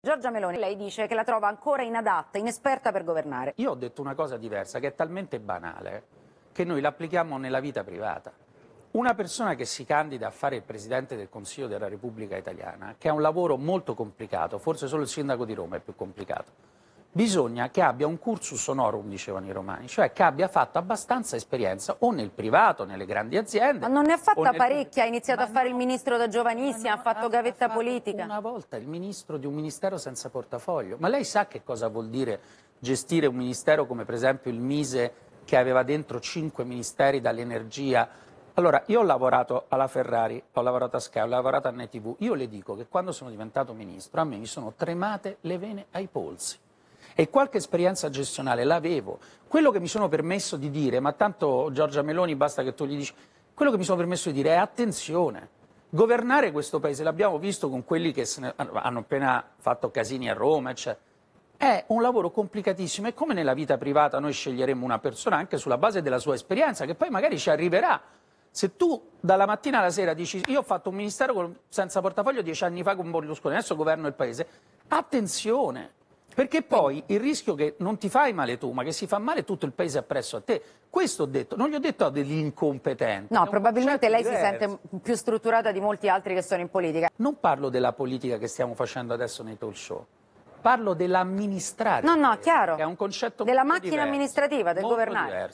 Giorgia Meloni, lei dice che la trova ancora inadatta, inesperta per governare. Io ho detto una cosa diversa, che è talmente banale che noi l'applichiamo nella vita privata. Una persona che si candida a fare il Presidente del Consiglio della Repubblica Italiana, che ha un lavoro molto complicato, forse solo il Sindaco di Roma è più complicato, bisogna che abbia un cursus honorum, dicevano i romani, cioè che abbia fatto abbastanza esperienza o nel privato, nelle grandi aziende. Ma non ne ha fatta parecchia, ha iniziato a fare no, il ministro da giovanissima, no, ha fatto ha, gavetta ha fatto politica. Una volta il ministro di un ministero senza portafoglio. Ma lei sa che cosa vuol dire gestire un ministero come per esempio il Mise che aveva dentro cinque ministeri dall'energia allora, io ho lavorato alla Ferrari, ho lavorato a Sky, ho lavorato a NETV. Io le dico che quando sono diventato ministro a me mi sono tremate le vene ai polsi e qualche esperienza gestionale l'avevo. Quello che mi sono permesso di dire, ma tanto Giorgia Meloni basta che tu gli dici, quello che mi sono permesso di dire è attenzione. Governare questo paese, l'abbiamo visto con quelli che ne, hanno appena fatto casini a Roma, eccetera. È un lavoro complicatissimo e come nella vita privata noi sceglieremo una persona anche sulla base della sua esperienza, che poi magari ci arriverà. Se tu dalla mattina alla sera dici io ho fatto un ministero senza portafoglio dieci anni fa con Berlusconi, adesso governo il paese, attenzione, perché poi il rischio che non ti fai male tu, ma che si fa male tutto il paese appresso a te. Questo ho detto, non gli ho detto a degli incompetenti. No, probabilmente lei diverso. si sente più strutturata di molti altri che sono in politica. Non parlo della politica che stiamo facendo adesso nei talk show parlo dell'amministrativa. No, no, chiaro. È un concetto della macchina diverso, amministrativa, del governare.